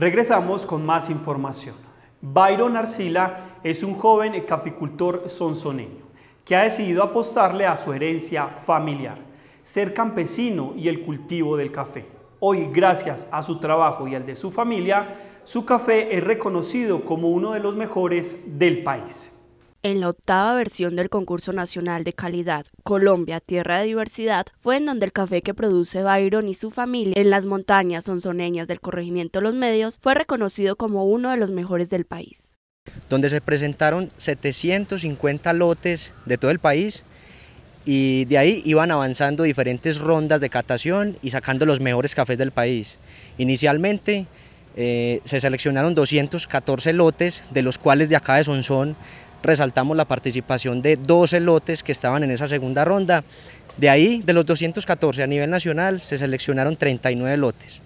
Regresamos con más información. Byron Arcila es un joven caficultor sonsoneño que ha decidido apostarle a su herencia familiar, ser campesino y el cultivo del café. Hoy, gracias a su trabajo y al de su familia, su café es reconocido como uno de los mejores del país en la octava versión del Concurso Nacional de Calidad Colombia Tierra de Diversidad, fue en donde el café que produce Byron y su familia en las montañas sonzoneñas del corregimiento Los Medios fue reconocido como uno de los mejores del país. Donde se presentaron 750 lotes de todo el país y de ahí iban avanzando diferentes rondas de catación y sacando los mejores cafés del país. Inicialmente eh, se seleccionaron 214 lotes, de los cuales de acá de Sonzón resaltamos la participación de 12 lotes que estaban en esa segunda ronda. De ahí, de los 214 a nivel nacional, se seleccionaron 39 lotes.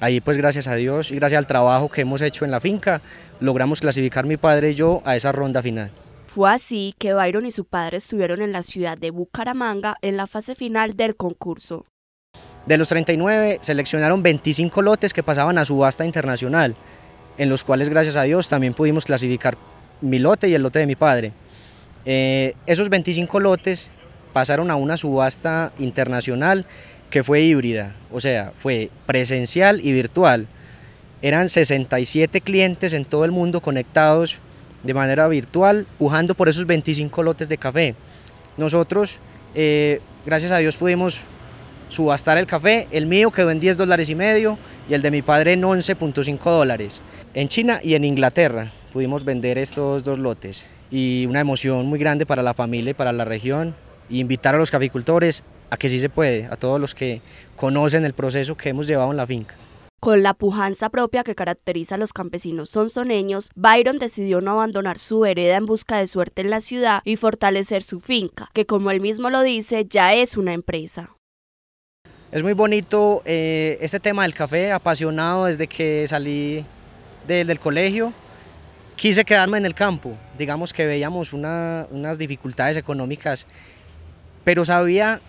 Ahí pues gracias a Dios y gracias al trabajo que hemos hecho en la finca, logramos clasificar mi padre y yo a esa ronda final. Fue así que Byron y su padre estuvieron en la ciudad de Bucaramanga en la fase final del concurso. De los 39 seleccionaron 25 lotes que pasaban a subasta internacional, en los cuales gracias a Dios también pudimos clasificar mi lote y el lote de mi padre. Eh, esos 25 lotes pasaron a una subasta internacional que fue híbrida, o sea, fue presencial y virtual. Eran 67 clientes en todo el mundo conectados de manera virtual, pujando por esos 25 lotes de café. Nosotros, eh, gracias a Dios, pudimos subastar el café. El mío quedó en 10 dólares y medio y el de mi padre en 11.5 dólares. En China y en Inglaterra pudimos vender estos dos lotes y una emoción muy grande para la familia y para la región y e invitar a los caficultores a que sí se puede, a todos los que conocen el proceso que hemos llevado en la finca. Con la pujanza propia que caracteriza a los campesinos sonsoneños, Byron decidió no abandonar su hereda en busca de suerte en la ciudad y fortalecer su finca, que como él mismo lo dice, ya es una empresa. Es muy bonito eh, este tema del café, apasionado desde que salí del colegio. Quise quedarme en el campo, digamos que veíamos unas dificultades económicas, pero sabía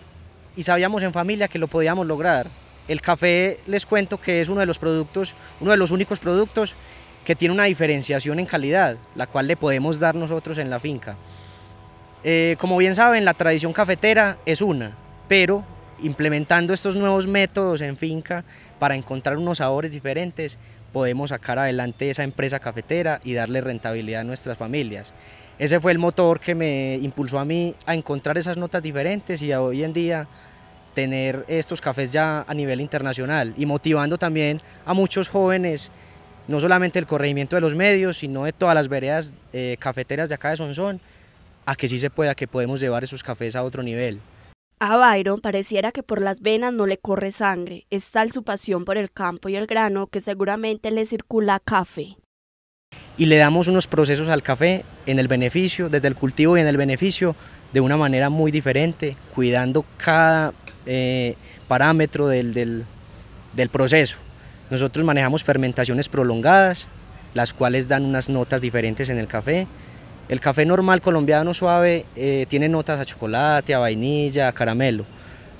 y sabíamos en familia que lo podíamos lograr. El café, les cuento que es uno de los productos, uno de los únicos productos que tiene una diferenciación en calidad, la cual le podemos dar nosotros en la finca. Eh, como bien saben, la tradición cafetera es una, pero implementando estos nuevos métodos en finca para encontrar unos sabores diferentes, podemos sacar adelante esa empresa cafetera y darle rentabilidad a nuestras familias. Ese fue el motor que me impulsó a mí a encontrar esas notas diferentes y a hoy en día tener estos cafés ya a nivel internacional y motivando también a muchos jóvenes, no solamente el corregimiento de los medios, sino de todas las veredas eh, cafeteras de acá de Sonsón, a que sí se pueda, que podemos llevar esos cafés a otro nivel. A Byron pareciera que por las venas no le corre sangre, es tal su pasión por el campo y el grano que seguramente le circula café. Y le damos unos procesos al café en el beneficio, desde el cultivo y en el beneficio, de una manera muy diferente, cuidando cada eh, parámetro del proceso. Nosotros manejamos fermentaciones prolongadas, las cuales dan unas notas diferentes en el café, el café normal colombiano suave eh, tiene notas a chocolate, a vainilla, a caramelo.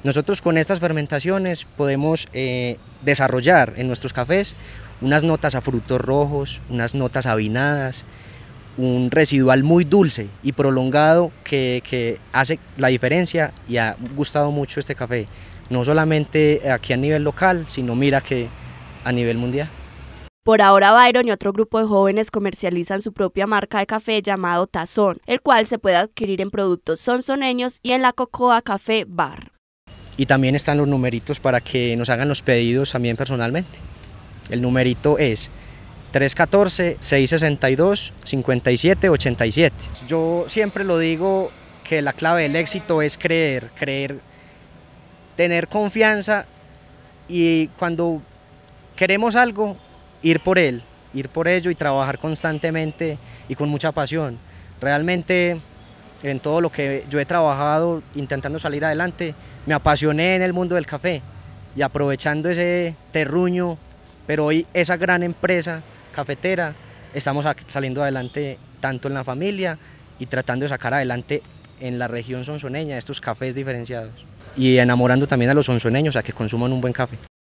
Nosotros con estas fermentaciones podemos eh, desarrollar en nuestros cafés unas notas a frutos rojos, unas notas avinadas, un residual muy dulce y prolongado que, que, hace la diferencia y ha gustado mucho este café, no solamente aquí a nivel local, sino mira que a nivel mundial. Por ahora, Byron y otro grupo de jóvenes comercializan su propia marca de café llamado Tazón, el cual se puede adquirir en productos sonzoneños y en la Cocoa Café Bar. Y también están los numeritos para que nos hagan los pedidos también personalmente. El numerito es 314-662-5787. Yo siempre lo digo que la clave del éxito es creer, creer, tener confianza y cuando queremos algo, ir por él, ir por ello y trabajar constantemente y con mucha pasión. Realmente en todo lo que yo he trabajado intentando salir adelante, me apasioné en el mundo del café y aprovechando ese terruño, pero hoy esa gran empresa cafetera, estamos saliendo adelante tanto en la familia y tratando de sacar adelante en la región sonsoneña estos cafés diferenciados y enamorando también a los sonsoneños a que consuman un buen café.